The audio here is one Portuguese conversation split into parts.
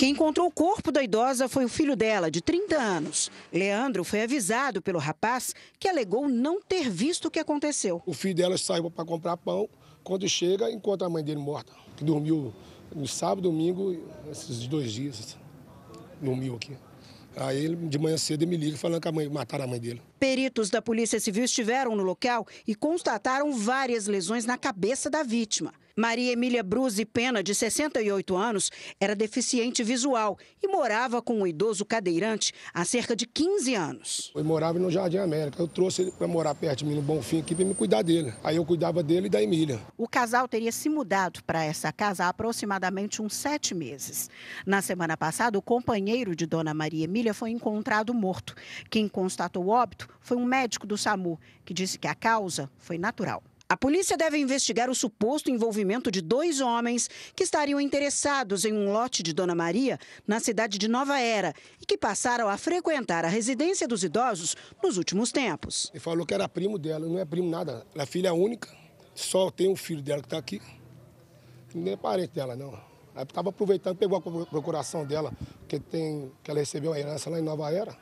Quem encontrou o corpo da idosa foi o filho dela, de 30 anos. Leandro foi avisado pelo rapaz que alegou não ter visto o que aconteceu. O filho dela saiu para comprar pão. Quando chega, encontra a mãe dele morta, que dormiu no sábado, domingo, esses dois dias. Dormiu aqui. Aí ele, de manhã cedo, me liga falando que a mãe, mataram a mãe dele. Peritos da Polícia Civil estiveram no local e constataram várias lesões na cabeça da vítima. Maria Emília Bruzzi Pena, de 68 anos, era deficiente visual e morava com um idoso cadeirante há cerca de 15 anos. Eu morava no Jardim América. Eu trouxe ele para morar perto de mim, no Bonfim, aqui, para me cuidar dele. Aí eu cuidava dele e da Emília. O casal teria se mudado para essa casa há aproximadamente uns sete meses. Na semana passada, o companheiro de Dona Maria Emília foi encontrado morto. Quem constatou o óbito foi um médico do SAMU, que disse que a causa foi natural. A polícia deve investigar o suposto envolvimento de dois homens que estariam interessados em um lote de Dona Maria na cidade de Nova Era e que passaram a frequentar a residência dos idosos nos últimos tempos. Ele falou que era primo dela, não é primo nada. Ela é filha única, só tem um filho dela que está aqui. Nem é parente dela, não. Ela estava aproveitando, pegou a procuração dela, que, tem, que ela recebeu a herança lá em Nova Era.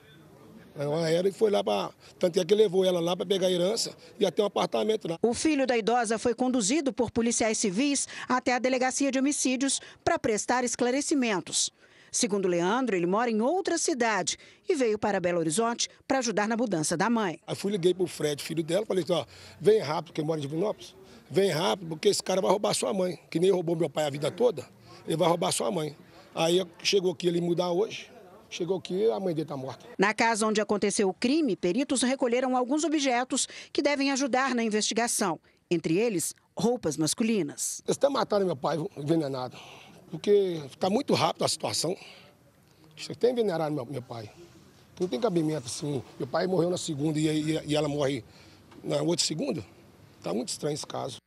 Uma era e foi lá para. Tanto é que levou ela lá para pegar a herança e até um apartamento lá. O filho da idosa foi conduzido por policiais civis até a delegacia de homicídios para prestar esclarecimentos. Segundo Leandro, ele mora em outra cidade e veio para Belo Horizonte para ajudar na mudança da mãe. Aí fui liguei para o Fred, filho dela, falei assim, ó, vem rápido, que mora em Divinópolis, vem rápido, porque esse cara vai roubar sua mãe, que nem roubou meu pai a vida toda, ele vai roubar sua mãe. Aí chegou aqui ele mudar hoje, Chegou aqui, a mãe dele está morta. Na casa onde aconteceu o crime, peritos recolheram alguns objetos que devem ajudar na investigação. Entre eles, roupas masculinas. Eles até mataram meu pai envenenado, porque está muito rápido a situação. Eles até envenenaram meu, meu pai. Não tem cabimento assim. Meu pai morreu na segunda e, e, e ela morre na outra segunda. Está muito estranho esse caso.